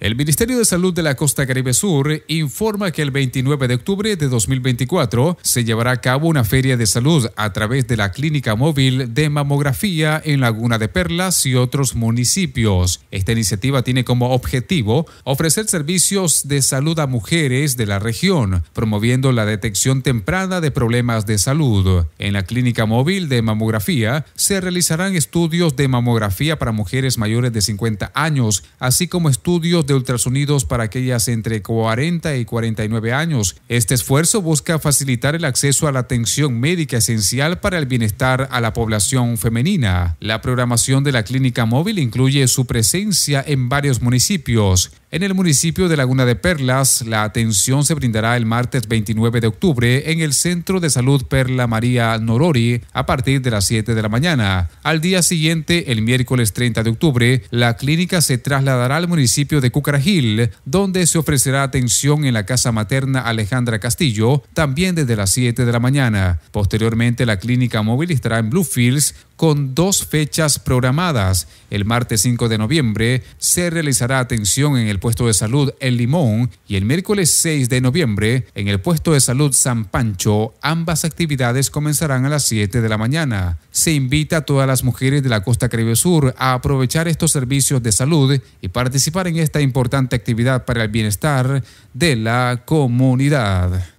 El Ministerio de Salud de la Costa Caribe Sur informa que el 29 de octubre de 2024 se llevará a cabo una feria de salud a través de la Clínica Móvil de Mamografía en Laguna de Perlas y otros municipios. Esta iniciativa tiene como objetivo ofrecer servicios de salud a mujeres de la región, promoviendo la detección temprana de problemas de salud. En la Clínica Móvil de Mamografía se realizarán estudios de mamografía para mujeres mayores de 50 años, así como estudios de ultrasonidos para aquellas entre 40 y 49 años. Este esfuerzo busca facilitar el acceso a la atención médica esencial para el bienestar a la población femenina. La programación de la clínica móvil incluye su presencia en varios municipios. En el municipio de Laguna de Perlas, la atención se brindará el martes 29 de octubre en el Centro de Salud Perla María Norori a partir de las 7 de la mañana. Al día siguiente, el miércoles 30 de octubre, la clínica se trasladará al municipio de Cucaragil, donde se ofrecerá atención en la casa materna Alejandra Castillo, también desde las 7 de la mañana. Posteriormente, la clínica móvil estará en Bluefields con dos fechas programadas. El martes 5 de noviembre se realizará atención en el puesto de salud El Limón y el miércoles 6 de noviembre en el puesto de salud San Pancho. Ambas actividades comenzarán a las 7 de la mañana. Se invita a todas las mujeres de la costa Caribe Sur a aprovechar estos servicios de salud y participar en esta importante actividad para el bienestar de la comunidad.